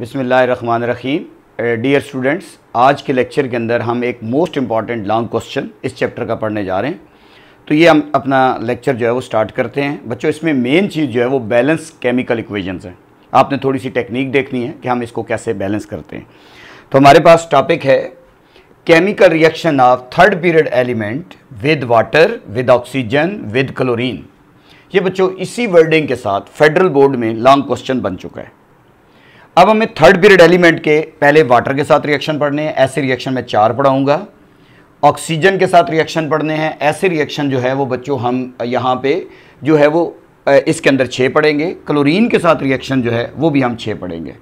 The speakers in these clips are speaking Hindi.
रहीम डियर स्टूडेंट्स आज के लेक्चर के अंदर हम एक मोस्ट इम्पॉर्टेंट लॉन्ग क्वेश्चन इस चैप्टर का पढ़ने जा रहे हैं तो ये हम अपना लेक्चर जो है वो स्टार्ट करते हैं बच्चों इसमें मेन चीज़ जो है वो बैलेंस केमिकल इक्वेशंस हैं आपने थोड़ी सी टेक्निक देखनी है कि हम इसको कैसे बैलेंस करते हैं तो हमारे पास टॉपिक है chemical reaction of third period element with water with oxygen with chlorine ये बच्चों इसी वर्डिंग के साथ फेडरल बोर्ड में लॉन्ग क्वेश्चन बन चुका है अब हमें थर्ड पीरियड एलिमेंट के पहले वाटर के साथ रिएक्शन पढ़ने हैं ऐसे रिएक्शन में चार पढ़ाऊँगा ऑक्सीजन के साथ रिएक्शन पढ़ने हैं ऐसे रिएक्शन जो है वो बच्चों हम यहाँ पे जो है वो इसके अंदर छः पढ़ेंगे क्लोरीन के साथ रिएक्शन जो है वो भी हम छः पढ़ेंगे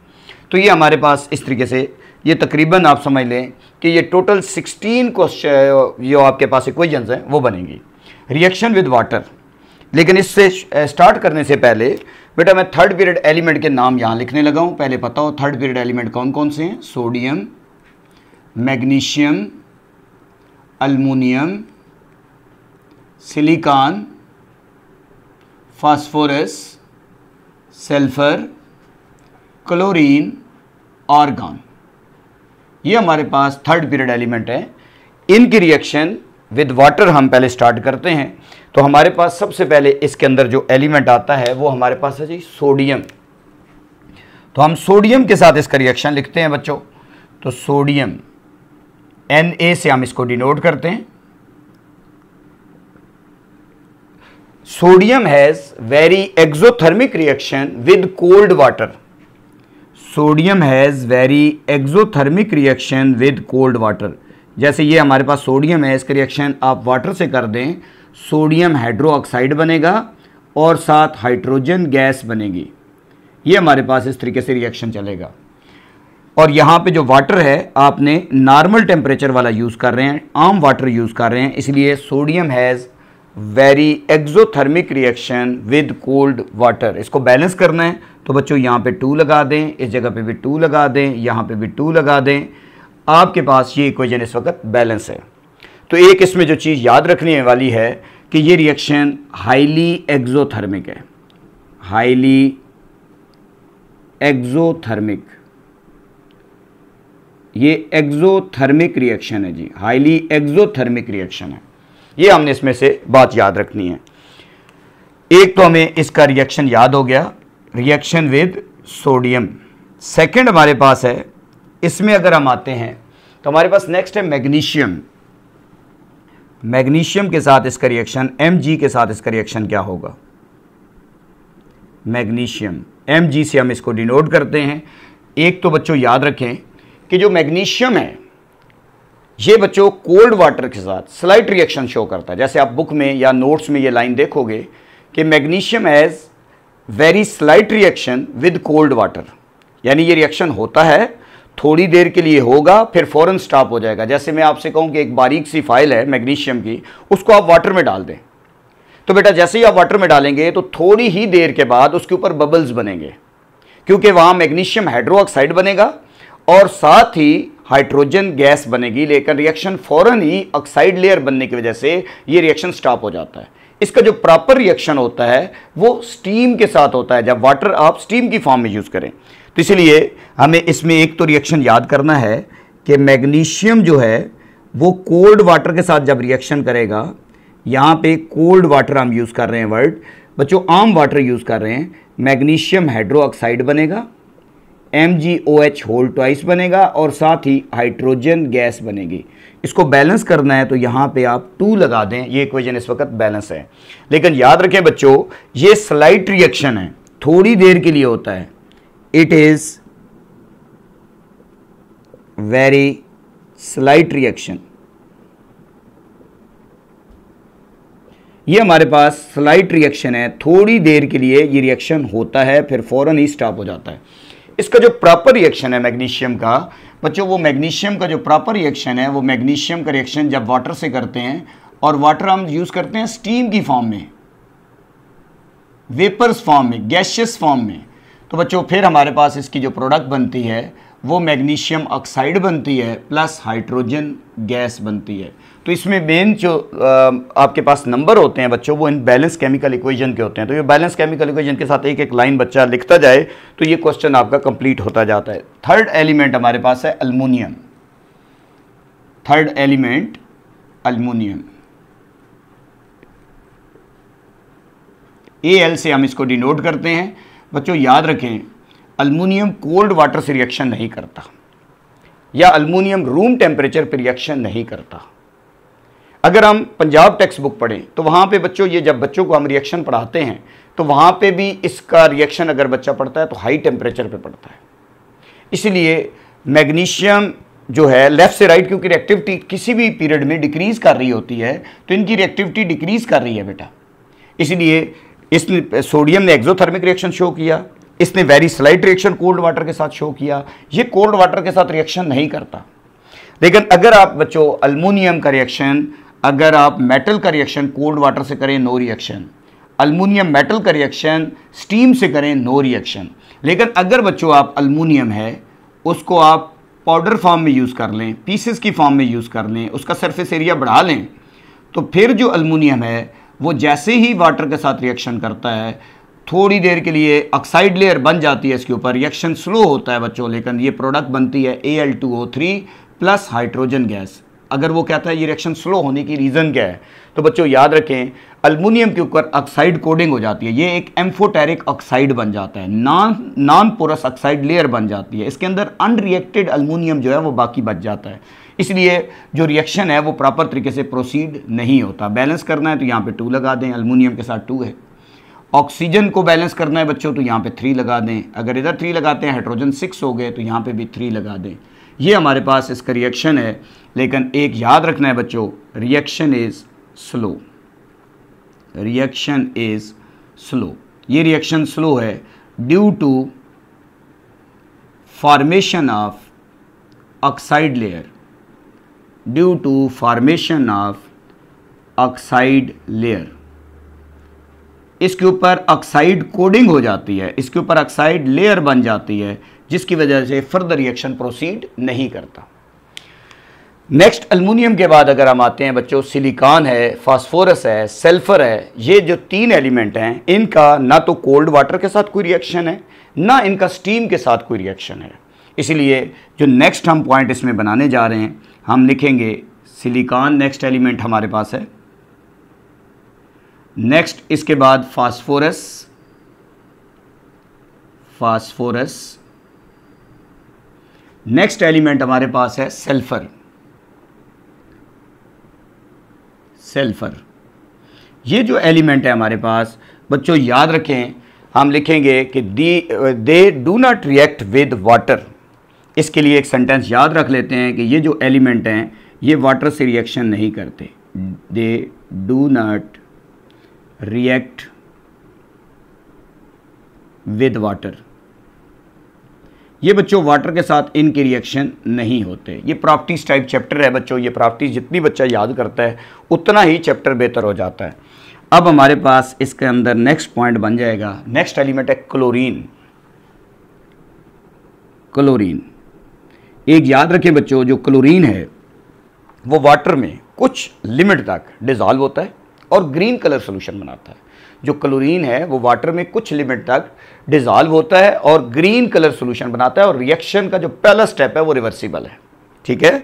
तो ये हमारे पास इस तरीके से ये तकरीबन आप समझ लें कि ये टोटल 16 क्वेश्चन जो आपके पास इक्वेजन्स हैं वो बनेंगी रिएक्शन विद वाटर लेकिन इससे स्टार्ट करने से पहले बेटा मैं थर्ड पीरियड एलिमेंट के नाम यहाँ लिखने लगा हूँ पहले पता हो थर्ड पीरियड एलिमेंट कौन कौन से हैं sodium magnesium aluminium silicon phosphorus sulphur chlorine argon ये हमारे पास थर्ड पीरियड एलिमेंट है इनकी रिएक्शन विद वाटर हम पहले स्टार्ट करते हैं तो हमारे पास सबसे पहले इसके अंदर जो एलिमेंट आता है वो हमारे पास है जी सोडियम तो हम सोडियम के साथ इसका रिएक्शन लिखते हैं बच्चों तो सोडियम एन ए से हम इसको डिनोट करते हैं sodium has very exothermic reaction with cold water sodium has very exothermic reaction with cold water जैसे ये हमारे पास सोडियम है इसका रिएक्शन आप वाटर से कर दें सोडियम हाइड्रोक्साइड बनेगा और साथ हाइड्रोजन गैस बनेगी ये हमारे पास इस तरीके से रिएक्शन चलेगा और यहाँ पे जो वाटर है आपने नॉर्मल टेम्परेचर वाला यूज़ कर रहे हैं आम वाटर यूज़ कर रहे हैं इसलिए sodium has very exothermic reaction with cold water इसको बैलेंस करना है तो बच्चों यहाँ पे टू लगा दें इस जगह पे भी टू लगा दें यहाँ पे भी टू लगा दें आपके पास ये इक्वेजन इस वक्त बैलेंस है तो एक इसमें जो चीज़ याद रखने वाली है कि ये रिएक्शन हाईली एक्जोथर्मिक है हाईली एक्जोथर्मिक ये एक्जोथर्मिक रिएक्शन है जी हाईली एक्जोथर्मिक रिएक्शन है ये हमने इसमें से बात याद रखनी है एक तो हमें इसका रिएक्शन याद हो गया रिएक्शन विद सोडियम सेकंड हमारे पास है इसमें अगर हम आते हैं तो हमारे पास नेक्स्ट है मैग्नीशियम मैग्नीशियम के साथ इसका रिएक्शन एम के साथ इसका रिएक्शन क्या होगा मैग्नीशियम एम से हम इसको डिनोट करते हैं एक तो बच्चों याद रखें कि जो मैग्नीशियम है ये बच्चों कोल्ड वाटर के साथ स्लाइट रिएक्शन शो करता है जैसे आप बुक में या नोट्स में ये लाइन देखोगे कि magnesium has very slight reaction with cold water यानी ये रिएक्शन होता है थोड़ी देर के लिए होगा फिर फ़ौरन स्टॉप हो जाएगा जैसे मैं आपसे कहूँ कि एक बारीक सी फाइल है मैग्नीशियम की उसको आप वाटर में डाल दें तो बेटा जैसे ही आप वाटर में डालेंगे तो थोड़ी ही देर के बाद उसके ऊपर बबल्स बनेंगे क्योंकि वहाँ मैग्नीशियम हाइड्रोक्साइड बनेगा और साथ ही हाइड्रोजन गैस बनेगी लेकिन रिएक्शन फ़ौरन ही ऑक्साइड लेयर बनने की वजह से ये रिएक्शन स्टॉप हो जाता है इसका जो प्रॉपर रिएक्शन होता है वो स्टीम के साथ होता है जब वाटर आप स्टीम की फॉर्म में यूज़ करें तो इसलिए हमें इसमें एक तो रिएक्शन याद करना है कि मैग्नीशियम जो है वो कोल्ड वाटर के साथ जब रिएक्शन करेगा यहाँ पे कोल्ड वाटर हम यूज़ कर रहे हैं वर्ड बच्चों आम वाटर यूज़ कर रहे हैं मैग्नीशियम हाइड्रो बनेगा M G O H whole twice बनेगा और साथ ही हाइड्रोजन गैस बनेगी इसको बैलेंस करना है तो यहाँ पे आप टू लगा दें ये इक्वेशन इस वक्त बैलेंस है लेकिन याद रखें बच्चों ये स्लाइट रिएक्शन है थोड़ी देर के लिए होता है it is very slight reaction ये हमारे पास स्लाइट रिएक्शन है थोड़ी देर के लिए ये रिएक्शन होता है फिर फौरन ही स्टॉप हो जाता है इसका जो प्रॉपर रिएक्शन है मैग्नीशियम का बच्चों वो मैग्नीशियम का जो प्रॉपर रिएक्शन है वो मैग्नीशियम का रिएक्शन जब वाटर से करते हैं और वाटर हम यूज़ करते हैं स्टीम की फॉर्म में वेपर्स फॉर्म में गैशियस फॉर्म में तो बच्चों फिर हमारे पास इसकी जो प्रोडक्ट बनती है वो मैग्नीशियम ऑक्साइड बनती है प्लस हाइड्रोजन गैस बनती है तो इसमें मेन जो आपके पास नंबर होते हैं बच्चों वो इन बैलेंस केमिकल इक्वेशन के होते हैं तो ये बैलेंस केमिकल इक्वेशन के साथ एक एक लाइन बच्चा लिखता जाए तो ये क्वेश्चन आपका कंप्लीट होता जाता है थर्ड एलिमेंट हमारे पास है aluminium third element aluminium A L से हम इसको डिनोट करते हैं बच्चों याद रखें अल्मोनियम कोल्ड वाटर से रिएक्शन नहीं करता या अल्मोनियम रूम टेम्परेचर पर रिएक्शन नहीं करता अगर हम पंजाब टेक्स्ट बुक पढ़ें तो वहाँ पे बच्चों ये जब बच्चों को हम रिएक्शन पढ़ाते हैं तो वहाँ पे भी इसका रिएक्शन अगर बच्चा पढ़ता है तो हाई टेम्परेचर पे पढ़ता है इसलिए मैग्नीशियम जो है लेफ़्ट से राइट क्योंकि रिएक्टिविटी किसी भी पीरियड में डिक्रीज़ कर रही होती है तो इनकी रिएक्टिविटी डिक्रीज़ कर रही है बेटा इसलिए इसने सोडियम ने एक्जोथर्मिक रिएक्शन शो किया इसने very slight reaction cold water के साथ शो किया ये कोल्ड वाटर के साथ रिएक्शन नहीं करता लेकिन अगर आप बच्चों अल्मोनियम का रिएक्शन अगर आप मेटल का रिएक्शन कोल्ड वाटर से करें नो रिएक्शन अल्मोनियम मेटल का रिएक्शन स्टीम से करें नो रिएक्शन लेकिन अगर बच्चों आप अल्मोनियम है उसको आप पाउडर फॉर्म में यूज़ कर लें पीसेस की फॉर्म में यूज़ कर लें उसका सरफेस एरिया बढ़ा लें तो फिर जो अल्मोनियम है वो जैसे ही वाटर के साथ रिएक्शन करता है थोड़ी देर के लिए ऑक्साइड लेयर बन जाती है इसके ऊपर रिएक्शन स्लो होता है बच्चों लेकिन ये प्रोडक्ट बनती है A L two O three plus hydrogen gas अगर वो कहता है ये रिएक्शन स्लो होने की रीज़न क्या है तो बच्चों याद रखें अल्मोनियम के ऊपर ऑक्साइड कोडिंग हो जाती है ये एक एम्फोटेरिक ऑक्साइड बन जाता है non non porous oxide layer बन जाती है इसके अंदर अनरिएक्टेड अल्मोनियम जो है वो बाकी बच जाता है इसलिए जो रिएक्शन है वो प्रॉपर तरीके से प्रोसीड नहीं होता बैलेंस करना है तो यहाँ पे टू लगा दें अलमोनियम के साथ टू है ऑक्सीजन को बैलेंस करना है बच्चों तो यहाँ पे थ्री लगा दें अगर इधर थ्री लगाते हैं हाइड्रोजन सिक्स हो गए तो यहाँ पे भी थ्री लगा दें ये हमारे पास इसका रिएक्शन है लेकिन एक याद रखना है बच्चों reaction is slow reaction is slow ये रिएक्शन स्लो है due to formation of oxide layer due to formation of oxide layer इसके ऊपर ऑक्साइड कोडिंग हो जाती है इसके ऊपर ऑक्साइड लेयर बन जाती है जिसकी वजह से फर्दर रिएक्शन प्रोसीड नहीं करता नेक्स्ट अल्मोनियम के बाद अगर हम आते हैं बच्चों सिलिकॉन है फास्फोरस है सल्फर है ये जो तीन एलिमेंट हैं इनका ना तो कोल्ड वाटर के साथ कोई रिएक्शन है ना इनका स्टीम के साथ कोई रिएक्शन है इसलिए जो नेक्स्ट हम पॉइंट इसमें बनाने जा रहे हैं हम लिखेंगे सिलिकॉन नेक्स्ट एलिमेंट हमारे पास है नेक्स्ट इसके बाद फास्फोरस फास्फोरस नेक्स्ट एलिमेंट हमारे पास है सल्फर सल्फर ये जो एलिमेंट है हमारे पास बच्चों याद रखें हम लिखेंगे कि the they do not react with water इसके लिए एक सेंटेंस याद रख लेते हैं कि ये जो एलिमेंट हैं ये वाटर से रिएक्शन नहीं करते they do not react with water ये बच्चों वाटर के साथ इनके रिएक्शन नहीं होते ये प्रॉपर्टीज टाइप चैप्टर है बच्चों ये प्रॉपर्टीज जितनी बच्चा याद करता है उतना ही चैप्टर बेहतर हो जाता है अब हमारे पास इसके अंदर नेक्स्ट पॉइंट बन जाएगा नेक्स्ट एलिमेंट है क्लोरीन क्लोरीन एक याद रखें बच्चों जो क्लोरीन है वो वाटर में कुछ लिमिट तक डिज़ॉल्व होता है और ग्रीन कलर सोल्यूशन बनाता है जो क्लोरीन है वो वाटर में कुछ लिमिट तक डिज़ॉल्व होता है और ग्रीन कलर सोल्यूशन बनाता है और रिएक्शन का जो पहला स्टेप है वो रिवर्सिबल है ठीक है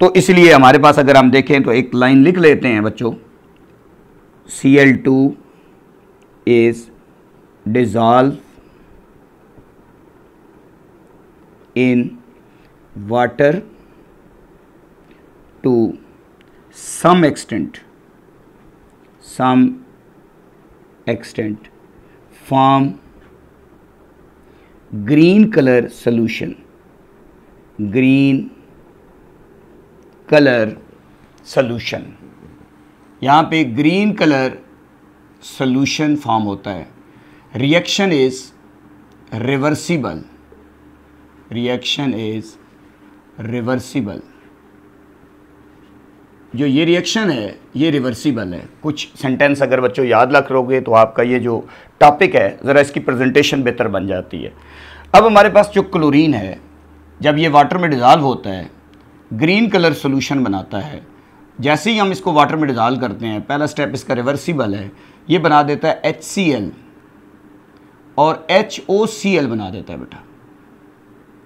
तो इसलिए हमारे पास अगर हम देखें तो एक लाइन लिख लेते हैं बच्चों C L two is dissolve in water to some extent some extent form green color solution green color solution यहाँ पे ग्रीन कलर सोल्यूशन फॉर्म होता है reaction is reversible reaction is reversible जो ये रिएक्शन है ये रिवर्सिबल है कुछ सेंटेंस अगर बच्चों याद रख लोगे तो आपका ये जो टॉपिक है ज़रा इसकी प्रेजेंटेशन बेहतर बन जाती है अब हमारे पास जो क्लोरीन है जब ये वाटर में डिज़ाल्व होता है ग्रीन कलर सोल्यूशन बनाता है जैसे ही हम इसको वाटर में डिज़ाल्व करते हैं पहला स्टेप इसका रिवर्सिबल है ये बना देता है एच और एच बना देता है बेटा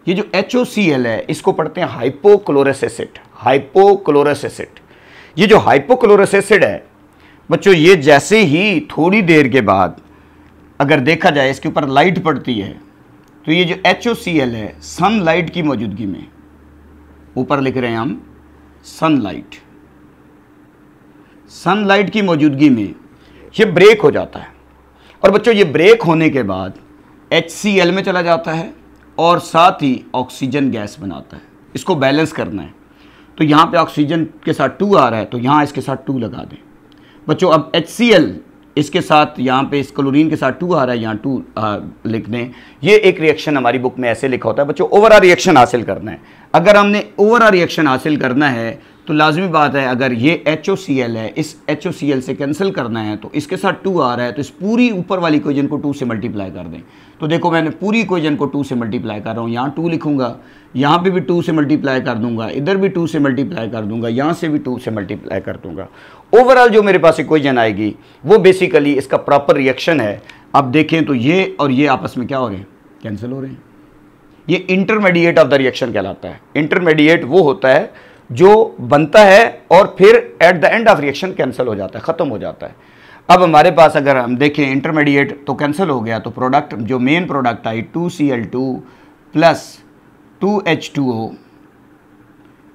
ये जो एच है इसको पढ़ते हैं हाइपोक्लोरस एसिड हाइपोक्लोरस एसिड ये जो हाइपोक्लोरस एसिड है बच्चों ये जैसे ही थोड़ी देर के बाद अगर देखा जाए इसके ऊपर लाइट पड़ती है तो ये जो एच है सनलाइट की मौजूदगी में ऊपर लिख रहे हैं हम सनलाइट सनलाइट की मौजूदगी में ये ब्रेक हो जाता है और बच्चों ये ब्रेक होने के बाद एच में चला जाता है और साथ ही ऑक्सीजन गैस बनाता है इसको बैलेंस करना है तो यहाँ पे ऑक्सीजन के साथ टू आ रहा है तो यहाँ इसके साथ टू लगा दें बच्चों अब एच इसके साथ यहाँ पे इस क्लोरीन के साथ टू आ रहा है यहाँ टू लिख दें ये एक रिएक्शन हमारी बुक में ऐसे लिखा होता है बच्चों ओवरऑल रिएक्शन हासिल करना है अगर हमने ओवरऑल रिएक्शन हासिल करना है तो लाजमी बात है अगर ये एच ओ सी एल है इस एच ओ सी एल से कैंसिल करना है तो इसके साथ टू आ रहा है तो इस पूरी ऊपर वाली इक्वेजन को टू से मल्टीप्लाई कर दें तो देखो मैंने पूरी इक्वेजन को टू से मल्टीप्लाई कर रहा हूँ यहाँ टू लिखूंगा यहाँ पे भी टू से मल्टीप्लाई कर दूंगा इधर भी टू से मल्टीप्लाई कर दूंगा यहाँ से भी टू से मल्टीप्लाई कर दूंगा ओवरऑल जो मेरे पास इक्वेजन आएगी वो बेसिकली इसका प्रॉपर रिएक्शन है आप देखें तो ये और ये आपस में क्या हो रहे हैं कैंसिल हो रहे हैं ये इंटरमीडिएट ऑफ द रिएक्शन कहलाता है इंटरमीडिएट वो होता है जो बनता है और फिर at the end of reaction cancel हो जाता है ख़त्म हो जाता है अब हमारे पास अगर हम देखें इंटरमीडिएट तो कैंसिल हो गया तो प्रोडक्ट जो main product I two C L two plus two H two O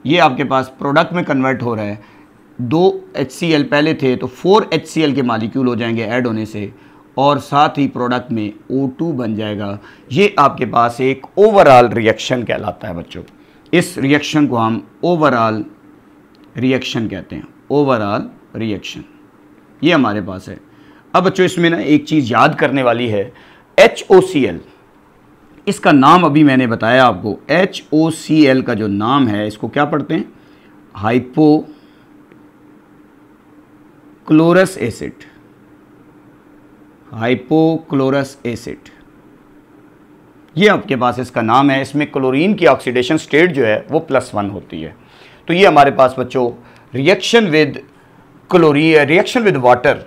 ये आपके पास प्रोडक्ट में कन्वर्ट हो रहा है दो एच सी एल पहले थे तो फोर एच सी एल के मालिक्यूल हो जाएंगे ऐड होने से और साथ ही प्रोडक्ट में ओ टू बन जाएगा ये आपके पास एक ओवरऑल रिएक्शन कहलाता है बच्चों इस रिएक्शन को हम ओवरऑल रिएक्शन कहते हैं ओवरऑल रिएक्शन ये हमारे पास है अब बच्चों इसमें ना एक चीज़ याद करने वाली है एच ओ सी एल इसका नाम अभी मैंने बताया आपको एच ओ सी एल का जो नाम है इसको क्या पढ़ते हैं hypo chlorous acid hypochlorous acid ये आपके पास इसका नाम है इसमें क्लोरीन की ऑक्सीडेशन स्टेट जो है वो प्लस वन होती है तो ये हमारे पास बच्चों रिएक्शन विद क्लोरी रिएक्शन विद वाटर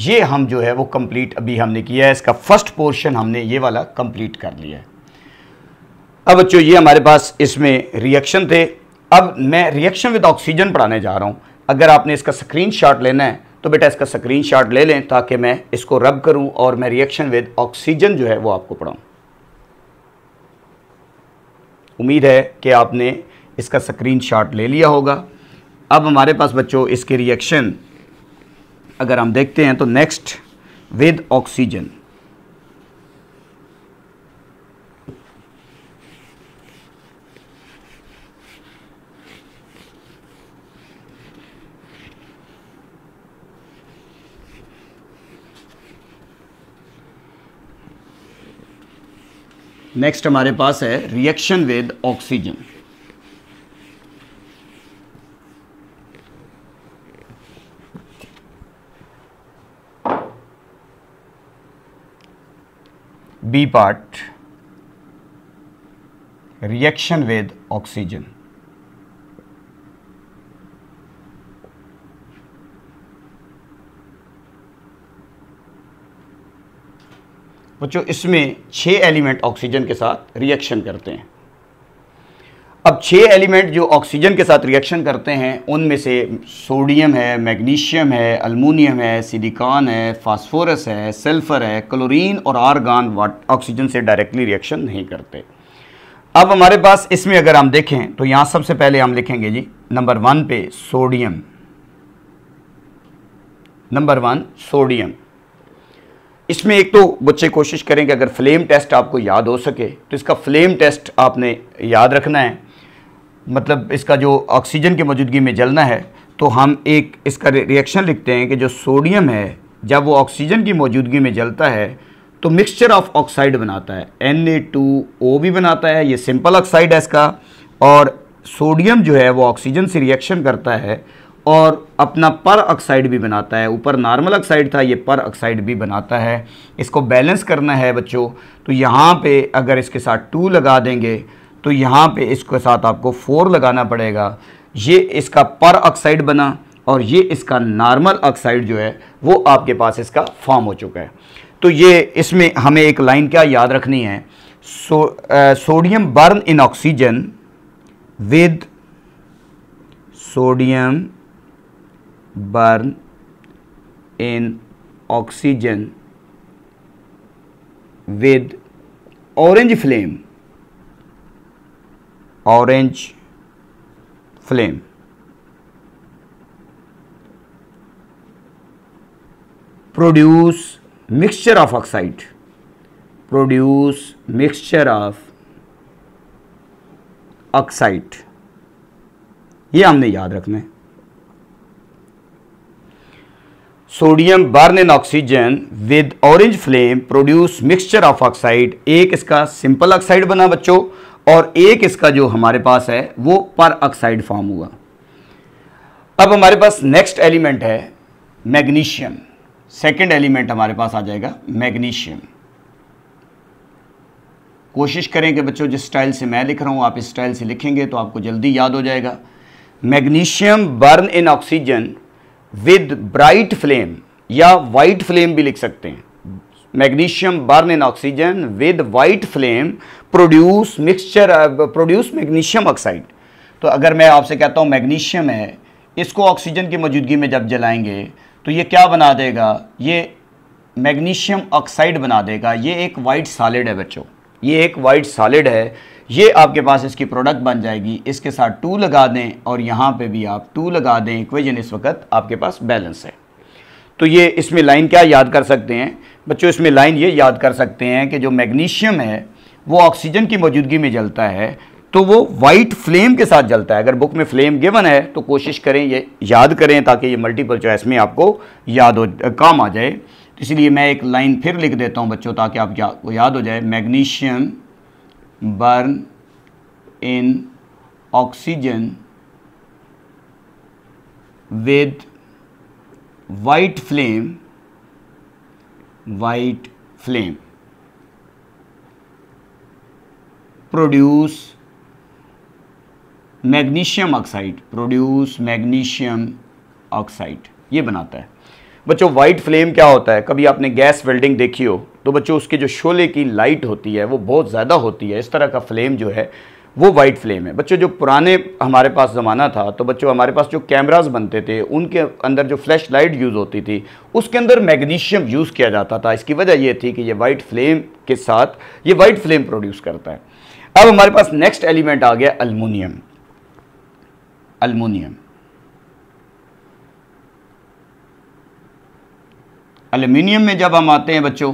ये हम जो है वो कंप्लीट अभी हमने किया है इसका फर्स्ट पोर्शन हमने ये वाला कंप्लीट कर लिया है अब बच्चों ये हमारे पास इसमें रिएक्शन थे अब मैं रिएक्शन विद ऑक्सीजन पढ़ाने जा रहा हूँ अगर आपने इसका स्क्रीन शॉट लेना है तो बेटा इसका स्क्रीन शॉट ले लें ताकि मैं इसको रब करूँ और मैं रिएक्शन विद ऑक्सीजन जो है वो आपको पढ़ाऊँ उम्मीद है कि आपने इसका स्क्रीन शॉट ले लिया होगा अब हमारे पास बच्चों इसके रिएक्शन अगर हम देखते हैं तो नेक्स्ट विद ऑक्सीजन नेक्स्ट हमारे पास है reaction with oxygen B part reaction with oxygen बच्चों इसमें छह एलिमेंट ऑक्सीजन के साथ रिएक्शन करते हैं अब छह एलिमेंट जो ऑक्सीजन के साथ रिएक्शन करते हैं उनमें से सोडियम है मैग्नीशियम है अलमोनियम है सिलिकॉन है फास्फोरस है सल्फ़र है क्लोरीन और आर्गान वाट ऑक्सीजन से डायरेक्टली रिएक्शन नहीं करते अब हमारे पास इसमें अगर हम देखें तो यहाँ सबसे पहले हम लिखेंगे जी नंबर वन पे सोडियम नंबर वन सोडियम इसमें एक तो बच्चे कोशिश करें कि अगर फ्लेम टेस्ट आपको याद हो सके तो इसका फ्लेम टेस्ट आपने याद रखना है मतलब इसका जो ऑक्सीजन की मौजूदगी में जलना है तो हम एक इसका रिएक्शन लिखते हैं कि जो सोडियम है जब वो ऑक्सीजन की मौजूदगी में जलता है तो मिक्सचर ऑफ ऑक्साइड बनाता है ओ भी बनाता है ये सिंपल ऑक्साइड है इसका और सोडियम जो है वो ऑक्सीजन से रिएक्शन करता है और अपना पर ऑक्साइड भी बनाता है ऊपर नॉर्मल ऑक्साइड था ये पर ऑक्साइड भी बनाता है इसको बैलेंस करना है बच्चों तो यहाँ पे अगर इसके साथ टू लगा देंगे तो यहाँ पे इसके साथ आपको फोर लगाना पड़ेगा ये इसका पर ऑक्साइड बना और ये इसका नॉर्मल ऑक्साइड जो है वो आपके पास इसका फॉर्म हो चुका है तो ये इसमें हमें एक लाइन क्या याद रखनी है so sodium burn in oxygen with sodium burn in oxygen with orange flame orange flame produce mixture of oxide produce mixture of oxide ये हमने याद रखना है sodium burn in oxygen with orange flame produce mixture of oxide एक इसका सिंपल ऑक्साइड बना बच्चों और एक इसका जो हमारे पास है वो पर ऑक्साइड फॉर्म हुआ अब हमारे पास नेक्स्ट एलिमेंट है मैग्नीशियम सेकेंड एलिमेंट हमारे पास आ जाएगा मैग्नीशियम कोशिश करें कि बच्चों जिस स्टाइल से मैं लिख रहा हूं आप इस स्टाइल से लिखेंगे तो आपको जल्दी याद हो जाएगा magnesium burn in oxygen with bright flame या वाइट फ्लेम भी लिख सकते हैं magnesium burn in oxygen with white flame produce mixture produce magnesium oxide तो अगर मैं आपसे कहता हूँ मैग्नीशियम है इसको ऑक्सीजन की मौजूदगी में जब जलाएंगे तो ये क्या बना देगा ये मैग्नीशियम ऑक्साइड बना देगा ये एक वाइट सॉलिड है बच्चों ये एक वाइट सॉलिड है ये आपके पास इसकी प्रोडक्ट बन जाएगी इसके साथ टू लगा दें और यहाँ पे भी आप टू लगा दें इक्वेजन इस वक्त आपके पास बैलेंस है तो ये इसमें लाइन क्या याद कर सकते हैं बच्चों इसमें लाइन ये याद कर सकते हैं कि जो मैग्नीशियम है वो ऑक्सीजन की मौजूदगी में जलता है तो वो वाइट फ्लेम के साथ जलता है अगर बुक में फ्लेम गिवन है तो कोशिश करें ये याद करें ताकि ये मल्टीपल चॉइस में आपको याद हो काम आ जाए तो इसलिए मैं एक लाइन फिर लिख देता हूँ बच्चों ताकि आपको याद हो जाए magnesium burn in oxygen with white flame white flame produce magnesium oxide produce magnesium oxide ये बनाता है बच्चों व्हाइट फ्लेम क्या होता है कभी आपने गैस वेल्डिंग देखी हो तो बच्चों उसके जो शोले की लाइट होती है वो बहुत ज़्यादा होती है इस तरह का फ्लेम जो है वो वाइट फ्लेम है बच्चों जो पुराने हमारे पास ज़माना था तो बच्चों हमारे पास जो कैमराज बनते थे उनके अंदर जो फ्लैश लाइट यूज़ होती थी उसके अंदर मैग्नीशियम यूज़ किया जाता था इसकी वजह ये थी कि ये वाइट फ्लेम के साथ ये वाइट फ्लेम प्रोड्यूस करता है अब हमारे पास नेक्स्ट एलिमेंट आ गया अलमोनियम अलमोनियम एल्यूमिनियम में जब हम आते हैं बच्चों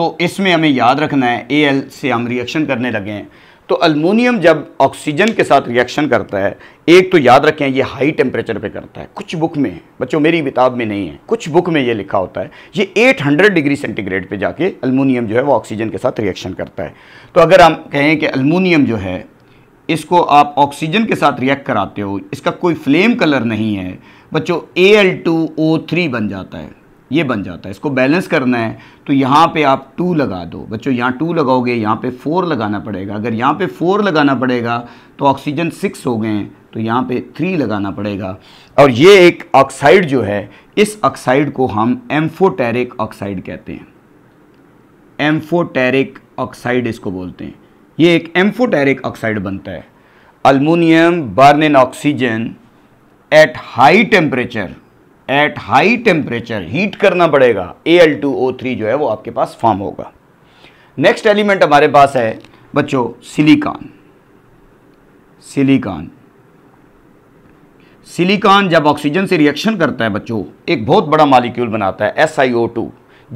तो इसमें हमें याद रखना है ए से हम रिएक्शन करने लगे हैं तो अलमोनियम जब ऑक्सीजन के साथ रिएक्शन करता है एक तो याद रखें ये हाई टेम्परेचर पे करता है कुछ बुक में बच्चों मेरी किताब में नहीं है कुछ बुक में ये लिखा होता है ये 800 डिग्री सेंटीग्रेड पे जाके अलमोनियम जो है वो ऑक्सीजन के साथ रिएक्शन करता है तो अगर हम कहें कि अलमोनियम जो है इसको आप ऑक्सीजन के साथ रिएक्ट कराते हो इसका कोई फ्लेम कलर नहीं है बच्चों ए बन जाता है ये बन जाता है इसको बैलेंस करना है तो यहाँ पे आप टू लगा दो बच्चों यहाँ टू लगाओगे यहाँ पे फोर लगाना पड़ेगा अगर यहाँ पे फोर लगाना पड़ेगा तो ऑक्सीजन सिक्स हो गए तो यहाँ पे थ्री लगाना पड़ेगा और ये एक ऑक्साइड जो है इस ऑक्साइड को हम एम्फोटेरिक ऑक्साइड कहते हैं एम्फोटेरिक ऑक्साइड इसको बोलते हैं ये एक एम्फोटेरिक ऑक्साइड बनता है aluminium burn in oxygen at high temperature at high temperature heat करना पड़ेगा A L two O three जो है वो आपके पास फॉर्म होगा नेक्स्ट एलिमेंट हमारे पास है बच्चों सिलिकॉन सिलिकॉन सिलिकॉन जब ऑक्सीजन से रिएक्शन करता है बच्चों एक बहुत बड़ा मालिक्यूल बनाता है एस टू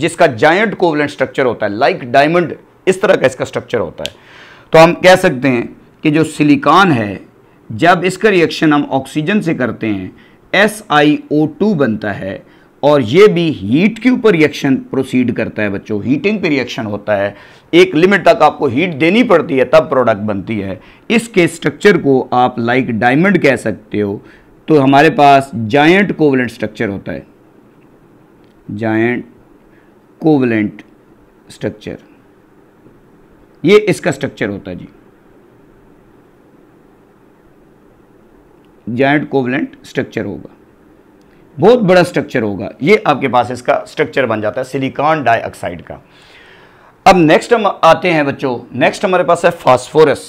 जिसका जायंट कोवलेंट स्ट्रक्चर होता है लाइक like डायमंड इस तरह का इसका स्ट्रक्चर होता है तो हम कह सकते हैं कि जो सिलिकॉन है जब इसका रिएक्शन हम ऑक्सीजन से करते हैं एस आई ओ टू बनता है और ये भी हीट के ऊपर रिएक्शन प्रोसीड करता है बच्चों हीटिंग पे रिएक्शन होता है एक लिमिट तक आपको हीट देनी पड़ती है तब प्रोडक्ट बनती है इसके स्ट्रक्चर को आप लाइक डायमंड कह सकते हो तो हमारे पास जायंट कोवलेंट स्ट्रक्चर होता है जायंट कोवलेंट स्ट्रक्चर ये इसका स्ट्रक्चर होता है जी जॉइंट कोवलेंट स्ट्रक्चर होगा बहुत बड़ा स्ट्रक्चर होगा ये आपके पास इसका स्ट्रक्चर बन जाता है सिलिकॉन डाइऑक्साइड का अब नेक्स्ट हम आते हैं बच्चों नेक्स्ट हमारे पास है फास्फोरस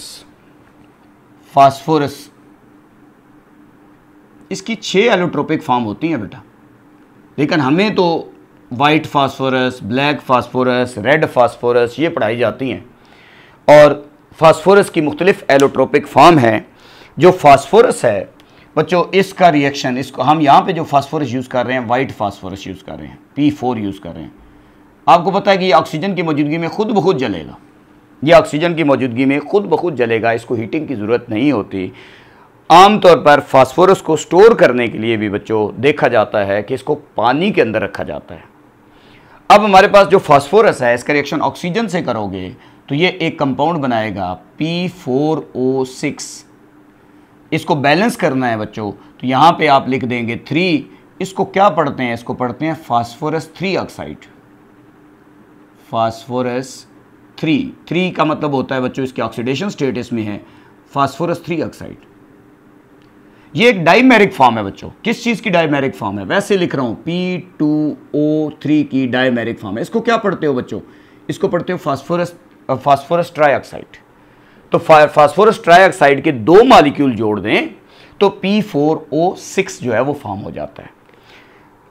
फास्फोरस इसकी छह एलोट्रोपिक फॉर्म होती हैं बेटा लेकिन हमें तो white phosphorus black phosphorus red phosphorus ये पढ़ाई जाती हैं और फास्फोरस की मुख्तलिफ एलोट्रोपिक फॉर्म है जो फास्फोरस है बच्चों इसका रिएक्शन इसको हम यहाँ पे जो फास्फोरस यूज़ कर रहे हैं वाइट फास्फोरस यूज़ कर रहे हैं पी फोर यूज़ कर रहे हैं आपको पता है कि ये ऑक्सीजन की मौजूदगी में खुद ब खुद जलेगा ये ऑक्सीजन की मौजूदगी में खुद ब खुद जलेगा इसको हीटिंग की ज़रूरत नहीं होती आमतौर पर फास्फोरस को स्टोर करने के लिए भी बच्चों देखा जाता है कि इसको पानी के अंदर रखा जाता है अब हमारे पास जो फास्फोरस है इसका रिएक्शन ऑक्सीजन से करोगे तो ये एक कंपाउंड बनाएगा पी फोर ओ सिक्स इसको बैलेंस करना है बच्चों तो यहाँ पे आप लिख देंगे थ्री इसको क्या पढ़ते हैं इसको पढ़ते हैं phosphorus three oxide phosphorus three three का मतलब होता है बच्चों इसके ऑक्सीडेशन स्टेट इसमें है फास्फोरस थ्री ऑक्साइड ये एक डाइमेरिक फॉर्म है बच्चों किस चीज़ की डायमेरिक फॉर्म है वैसे लिख रहा हूं पी टू ओ थ्री की डायमेरिक फॉर्म है इसको क्या पढ़ते हो बच्चों इसको पढ़ते हो फास्फोरस फास्फोरस ट्राई ऑक्साइड तो फास्फोरस ट्राइऑक्साइड के दो मालिक्यूल जोड़ दें तो P4O6 जो है वो फॉर्म हो जाता है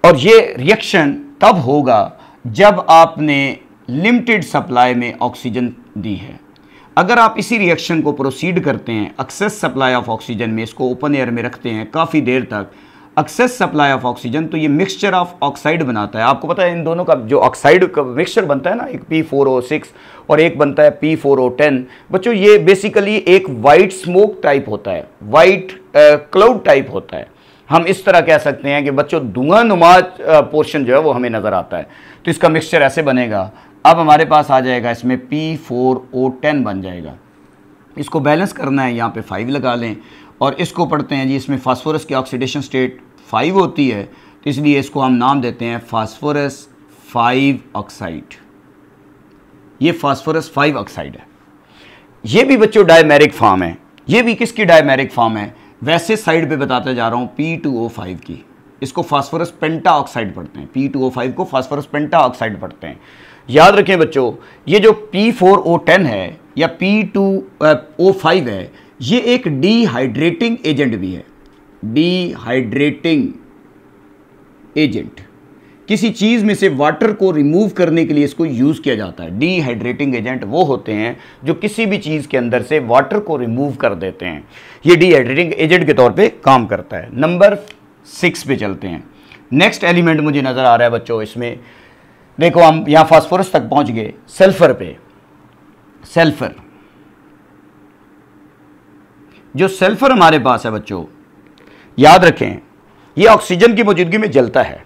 और ये रिएक्शन तब होगा जब आपने लिमिटेड सप्लाई में ऑक्सीजन दी है अगर आप इसी रिएक्शन को प्रोसीड करते हैं एक्सेस सप्लाई ऑफ ऑक्सीजन में इसको ओपन एयर में रखते हैं काफ़ी देर तक एक्सेस सप्लाई ऑफ ऑक्सीजन तो ये मिक्सचर ऑफ ऑक्साइड बनाता है आपको पता है इन दोनों का जो ऑक्साइड का मिक्सचर बनता है ना एक पी फोर ओ सिक्स और एक बनता है पी फोर ओ टेन बच्चों ये बेसिकली एक वाइट स्मोक टाइप होता है वाइट क्लाउड टाइप होता है हम इस तरह कह सकते हैं कि बच्चों धुआं नुमा पोर्शन जो है वो हमें नज़र आता है तो इसका मिक्सचर ऐसे बनेगा अब हमारे पास आ जाएगा इसमें पी फोर ओ टेन बन जाएगा इसको बैलेंस करना है यहाँ पे फाइव लगा लें और इसको पढ़ते हैं जी इसमें फास्फोरस की ऑक्सीडेशन स्टेट फाइव होती है तो इसलिए इसको हम नाम देते हैं फास्फोरस फाइव ऑक्साइड ये फास्फोरस फाइव ऑक्साइड है ये भी बच्चों डायमेरिक फॉर्म है ये भी किसकी डायमेरिक फॉर्म है वैसे साइड पे बताता जा रहा हूँ पी टू ओ फाइव की इसको फास्फोरस पेंटा ऑक्साइड पढ़ते हैं पी टू ओ फाइव को फास्फोरस पेंटा ऑक्साइड पढ़ते हैं याद रखें बच्चों ये जो पी फोर ओ टेन है या पी टू ओ फाइव है ये एक डीहाइड्रेटिंग एजेंट भी है डीहाइड्रेटिंग एजेंट किसी चीज़ में से वाटर को रिमूव करने के लिए इसको यूज़ किया जाता है डीहाइड्रेटिंग एजेंट वो होते हैं जो किसी भी चीज़ के अंदर से वाटर को रिमूव कर देते हैं ये डीहाइड्रेटिंग एजेंट के तौर पे काम करता है नंबर सिक्स पे चलते हैं नेक्स्ट एलिमेंट मुझे नज़र आ रहा है बच्चों इसमें देखो हम यहाँ फॉस्फोरस तक पहुँच गए सल्फर पे सल्फर जो सल्फर हमारे पास है बच्चों याद रखें ये ऑक्सीजन की मौजूदगी में जलता है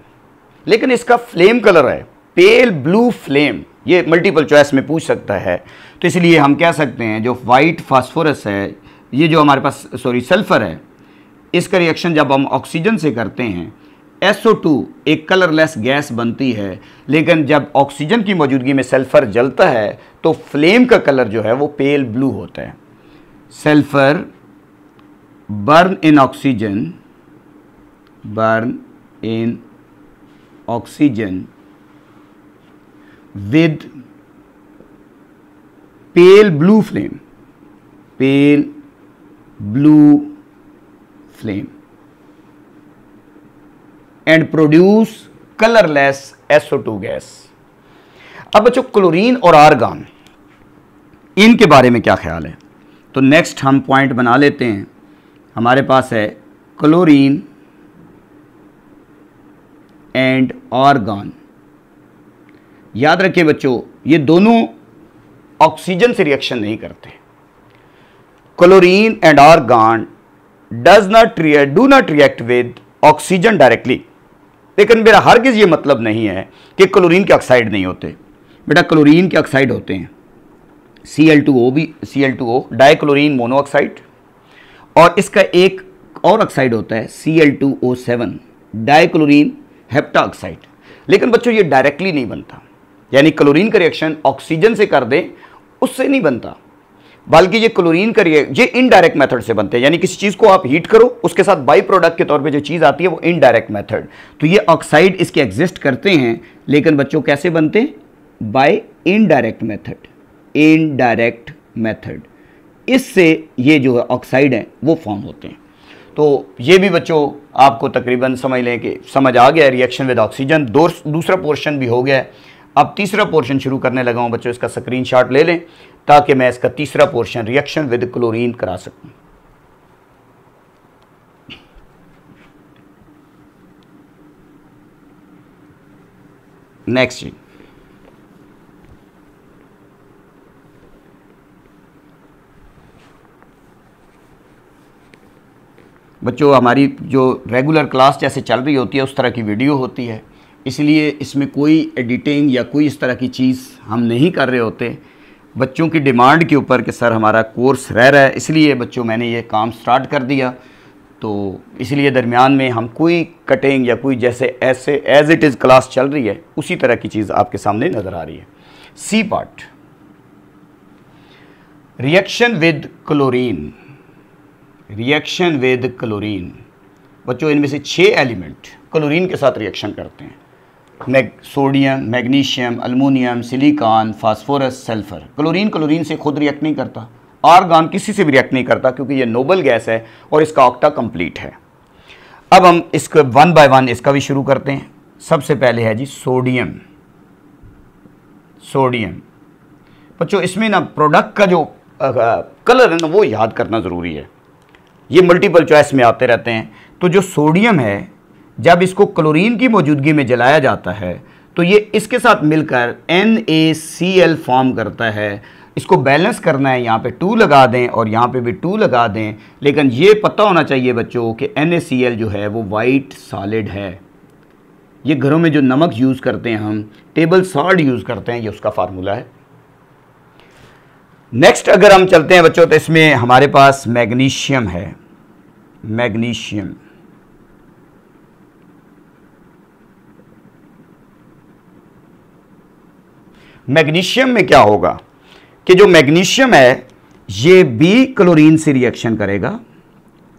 लेकिन इसका फ्लेम कलर है पेल ब्लू फ्लेम ये मल्टीपल चॉइस में पूछ सकता है तो इसलिए हम कह सकते हैं जो वाइट फास्फोरस है ये जो हमारे पास सॉरी सल्फ़र है इसका रिएक्शन जब हम ऑक्सीजन से करते हैं SO2 एक कलरलेस गैस बनती है लेकिन जब ऑक्सीजन की मौजूदगी में सल्फ़र जलता है तो फ्लेम का कलर जो है वो पेल ब्लू होता है sulphur burn in oxygen burn in oxygen with pale blue flame pale blue flame and produce colourless SO two gas अब बच्चों क्लोरीन और आर्गन इनके बारे में क्या ख्याल है तो नेक्स्ट हम पॉइंट बना लेते हैं हमारे पास है क्लोरीन एंड ऑर्गन याद रखिए बच्चों ये दोनों ऑक्सीजन से रिएक्शन नहीं करते chlorine and argon does not react do not react with oxygen directly लेकिन मेरा हर किस ये मतलब नहीं है कि क्लोरीन के ऑक्साइड नहीं होते बेटा क्लोरीन के ऑक्साइड होते हैं सी एल टू ओ भी C L two O dichlorine monoxide और इसका एक और ऑक्साइड होता है C L two O seven dichlorine hepta oxide लेकिन बच्चों ये डायरेक्टली नहीं बनता यानी क्लोरीन का रिएक्शन ऑक्सीजन से कर दें उससे नहीं बनता बल्कि ये क्लोरीन का रिएक्शन ये इनडायरेक्ट मेथड से बनते हैं यानी किसी चीज़ को आप हीट करो उसके साथ बाई प्रोडक्ट के तौर पे जो चीज़ आती है वो इनडायरेक्ट मेथड तो ये ऑक्साइड इसके एग्जिस्ट करते हैं लेकिन बच्चों कैसे बनते हैं by indirect method indirect method इससे ये जो ऑक्साइड हैं वो फॉर्म होते हैं तो ये भी बच्चों आपको तकरीबन समझ लें कि समझ आ गया रिएक्शन विद ऑक्सीजन दो दूसरा पोर्शन भी हो गया है अब तीसरा पोर्शन शुरू करने लगा हूँ बच्चों इसका स्क्रीनशॉट ले लें ताकि मैं इसका तीसरा पोर्शन रिएक्शन विद क्लोरीन करा सकूँ नेक्स्ट जी बच्चों हमारी जो रेगुलर क्लास जैसे चल रही होती है उस तरह की वीडियो होती है इसलिए इसमें कोई एडिटिंग या कोई इस तरह की चीज़ हम नहीं कर रहे होते बच्चों की डिमांड के ऊपर कि सर हमारा कोर्स रह रहा है इसलिए बच्चों मैंने ये काम स्टार्ट कर दिया तो इसलिए दरमियान में हम कोई कटिंग या कोई जैसे ऐसे एज इट इज़ क्लास चल रही है उसी तरह की चीज़ आपके सामने नज़र आ रही है C part reaction with chlorine reaction with chlorine बच्चों इनमें से छः एलिमेंट क्लोरीन के साथ रिएक्शन करते हैं mag sodium magnesium aluminium silicon phosphorus sulphur chlorine chlorine से खुद रिएक्ट नहीं करता आर्गन किसी से भी रिएक्ट नहीं करता क्योंकि ये नोबल गैस है और इसका ऑक्टा कंप्लीट है अब हम इसको वन बाय वन इसका भी शुरू करते हैं सबसे पहले है जी सोडियम सोडियम बच्चों इसमें ना प्रोडक्ट का जो आ, आ, कलर है ना वो याद करना ज़रूरी है ये मल्टीपल चॉइस में आते रहते हैं तो जो सोडियम है जब इसको क्लोरीन की मौजूदगी में जलाया जाता है तो ये इसके साथ मिलकर N A C L form करता है इसको बैलेंस करना है यहाँ पे टू लगा दें और यहाँ पे भी टू लगा दें लेकिन ये पता होना चाहिए बच्चों कि एन ए सी एल जो है वो वाइट सॉलिड है ये घरों में जो नमक यूज़ करते हैं हम टेबल सॉल्ट यूज़ करते हैं ये उसका फार्मूला है नेक्स्ट अगर हम चलते हैं बच्चों तो इसमें हमारे पास मैग्नीशियम है मैग्नीशियम मैग्नीशियम में क्या होगा कि जो मैग्नीशियम है ये बी क्लोरीन से रिएक्शन करेगा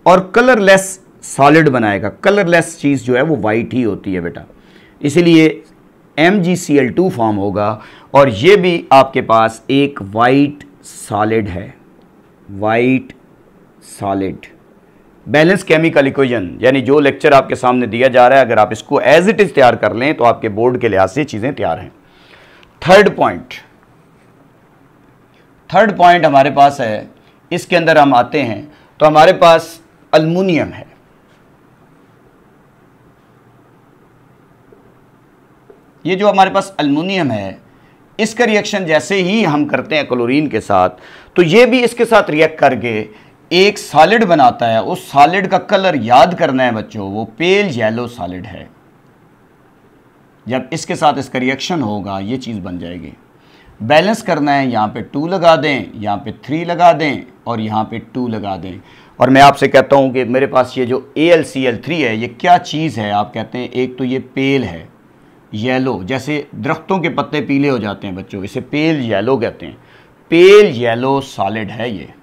और कलरलेस सॉलिड बनाएगा कलरलेस चीज़ जो है वो वाइट ही होती है बेटा इसीलिए M G C L two form होगा और ये भी आपके पास एक वाइट सॉलिड है white solid balance chemical equation यानी जो लेक्चर आपके सामने दिया जा रहा है अगर आप इसको एज इट इज़ तैयार कर लें तो आपके बोर्ड के लिहाज से चीज़ें तैयार हैं थर्ड पॉइंट थर्ड पॉइंट हमारे पास है इसके अंदर हम आते हैं तो हमारे पास अल्मोनियम है ये जो हमारे पास अल्मोनियम है इसका रिएक्शन जैसे ही हम करते हैं क्लोरीन के साथ तो ये भी इसके साथ रिएक्ट करके एक सॉलिड बनाता है उस सॉलिड का कलर याद करना है बच्चों वो पेल येलो सॉलिड है जब इसके साथ इसका रिएक्शन होगा ये चीज़ बन जाएगी बैलेंस करना है यहाँ पे टू लगा दें यहाँ पे थ्री लगा दें और यहाँ पे टू लगा दें और मैं आपसे कहता हूँ कि मेरे पास ये जो A L C L three है ये क्या चीज़ है आप कहते हैं एक तो ये पेल है येलो जैसे दरख्तों के पत्ते पीले हो जाते हैं बच्चों इसे पेल येलो कहते हैं पेल येलो सॉलिड है ये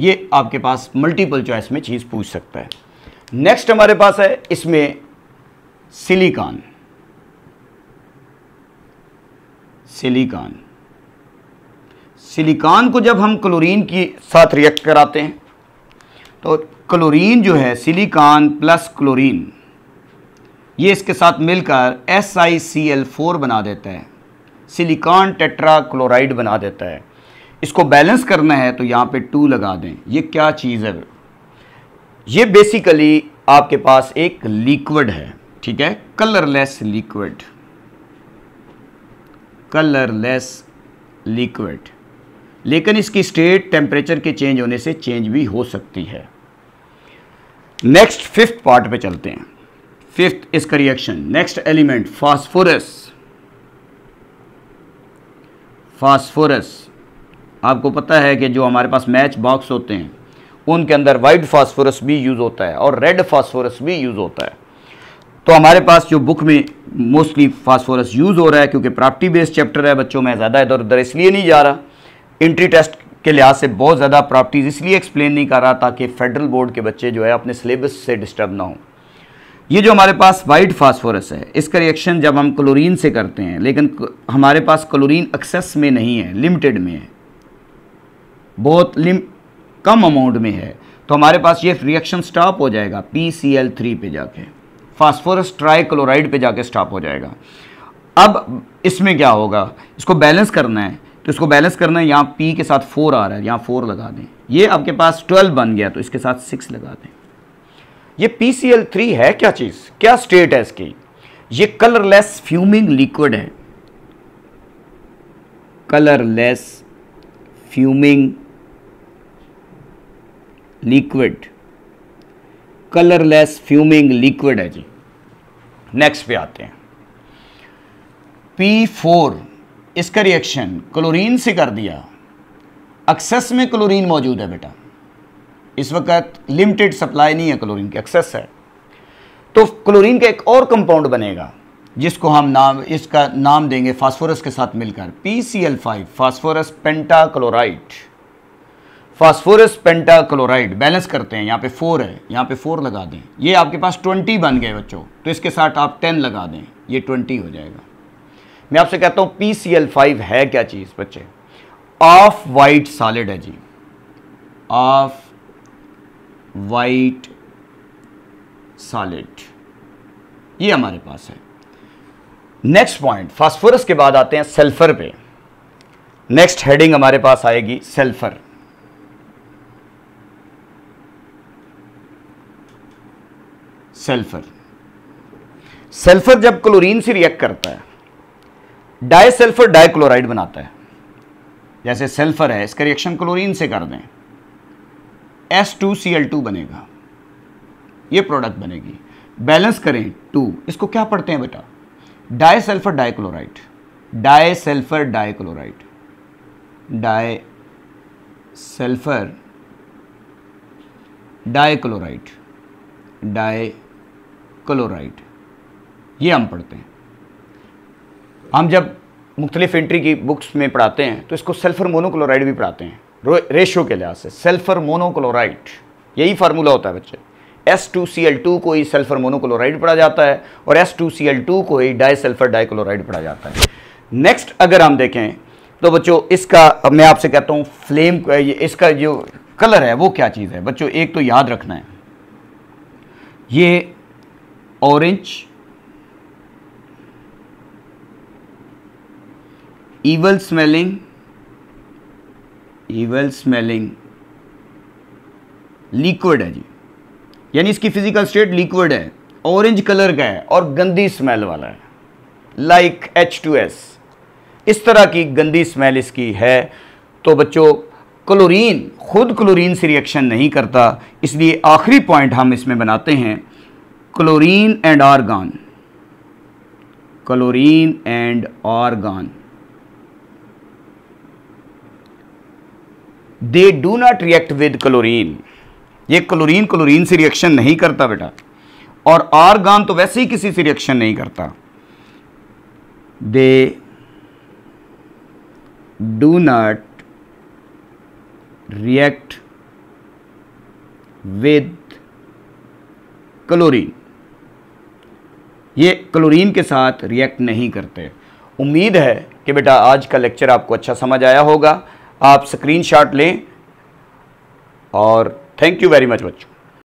ये आपके पास मल्टीपल चॉइस में चीज़ पूछ सकता है नेक्स्ट हमारे पास है इसमें सिलिकॉन सिलिकॉन सिलिकॉन को जब हम क्लोरीन के साथ रिएक्ट कराते हैं तो क्लोरीन जो है सिलिकॉन प्लस क्लोरीन ये इसके साथ मिलकर S I C L four बना देता है सिलिकॉन टेट्राक्लोराइड बना देता है इसको बैलेंस करना है तो यहाँ पे टू लगा दें ये क्या चीज़ है ये बेसिकली आपके पास एक लिक्विड है ठीक है कलरलेस लिक्विड कलरलेस लिक्विड लेकिन इसकी स्टेट टेम्परेचर के चेंज होने से चेंज भी हो सकती है नेक्स्ट फिफ्थ पार्ट पे चलते हैं फिफ्थ इसका reaction next element phosphorus phosphorus आपको पता है कि जो हमारे पास मैच बॉक्स होते हैं उनके अंदर वाइट फास्फोरस भी यूज़ होता है और रेड फास्फोरस भी यूज़ होता है तो हमारे पास जो बुक में मोस्टली फास्फोरस यूज़ हो रहा है क्योंकि प्रॉपर्टी बेस्ड चैप्टर है बच्चों में ज़्यादा इधर उधर इसलिए नहीं जा रहा इंट्री टेस्ट के लिहाज से बहुत ज़्यादा प्रॉपर्टीज़ इसलिए एक्सप्लेन नहीं कर रहा ताकि फेडरल बोर्ड के बच्चे जो है अपने सिलेबस से डिस्टर्ब ना हों ये जो हमारे पास वाइट फास्फोरस है इसका रिएक्शन जब हम क्लोरीन से करते हैं लेकिन हमारे पास क्लोरीन एक्सेस में नहीं है लिमिटेड में है बहुत लिम कम अमाउंट में है तो हमारे पास ये रिएक्शन स्टॉप हो जाएगा पी सी एल थ्री पे जाके फास्फोरस ट्राई क्लोराइड पे जाके स्टॉप हो जाएगा अब इसमें क्या होगा इसको बैलेंस करना है तो इसको बैलेंस करना है यहाँ पी के साथ फोर आ रहा है यहाँ फोर लगा दें ये आपके पास ट्वेल्व बन गया तो इसके साथ सिक्स लगा दें ये PCL3 है क्या चीज़ क्या स्टेट है इसकी ये कलरलेस फ्यूमिंग लिक्विड है colourless fuming liquid colourless fuming liquid है जी नेक्स्ट पे आते हैं पी फोर इसका रिएक्शन क्लोरीन से कर दिया एक्सेस में क्लोरीन मौजूद है बेटा इस वक्त लिमिटेड सप्लाई नहीं है क्लोरीन की एक्सेस है तो क्लोरीन का एक और कंपाउंड बनेगा जिसको हम नाम इसका नाम देंगे फास्फोरस के साथ मिलकर P C L five phosphorus pentachloride phosphorus balance करते हैं यहाँ पे फोर है यहाँ पे फोर लगा दें ये आपके पास ट्वेंटी बन गए बच्चों तो इसके साथ आप टेन लगा दें ये ट्वेंटी हो जाएगा मैं आपसे कहता हूँ पी सी एल फाइव है क्या चीज़ बच्चे ऑफ वाइट सॉलिड है जी ऑफ वाइट सॉलिड ये हमारे पास है नेक्स्ट पॉइंट फास्फोरस के बाद आते हैं सल्फर पे नेक्स्ट हेडिंग हमारे पास आएगी सल्फर सल्फर सल्फर जब क्लोरीन से रिएक्ट करता है डाई सल्फर डाइक्लोराइड बनाता है जैसे सल्फर है इसका रिएक्शन क्लोरीन से कर दें S two C L two बनेगा ये प्रोडक्ट बनेगी बैलेंस करें टू इसको क्या पढ़ते हैं बेटा di sulphur dichloride di sulphur dichloride di sulphur di chlorite ये हम पढ़ते हैं हम जब मुख्तलिफ एंट्री की बुक्स में पढ़ाते हैं तो इसको सल्फर मोनोक्लोराइड भी पढ़ाते हैं रेशो के लिहाज से सल्फर मोनोक्लोराइड यही फार्मूला होता है बच्चे S two C L two को ही सल्फर मोनोक्लोराइड पढ़ा जाता है और S two C L two को ही डाई सल्फर डाइक्लोराइड पढ़ा जाता है नेक्स्ट अगर हम देखें तो बच्चों इसका मैं आपसे कहता हूँ फ्लेम इसका जो कलर है वो क्या चीज़ है बच्चों एक तो याद रखना है ये orange evil smelling evil smelling liquid है जी यानी इसकी फिजिकल स्टेट लिक्विड है ऑरेंज कलर का है और गंदी स्मेल वाला है लाइक एच टू एस इस तरह की गंदी स्मेल इसकी है तो बच्चों क्लोरीन खुद क्लोरीन से रिएक्शन नहीं करता इसलिए आखिरी पॉइंट हम इसमें बनाते हैं chlorine and argon chlorine and argon they do not react with chlorine ये क्लोरीन क्लोरीन से रिएक्शन नहीं करता बेटा और आर्गान तो वैसे ही किसी से रिएक्शन नहीं करता they do not react with chlorine ये क्लोरीन के साथ रिएक्ट नहीं करते उम्मीद है कि बेटा आज का लेक्चर आपको अच्छा समझ आया होगा आप स्क्रीनशॉट लें और थैंक यू वेरी मच बच्चों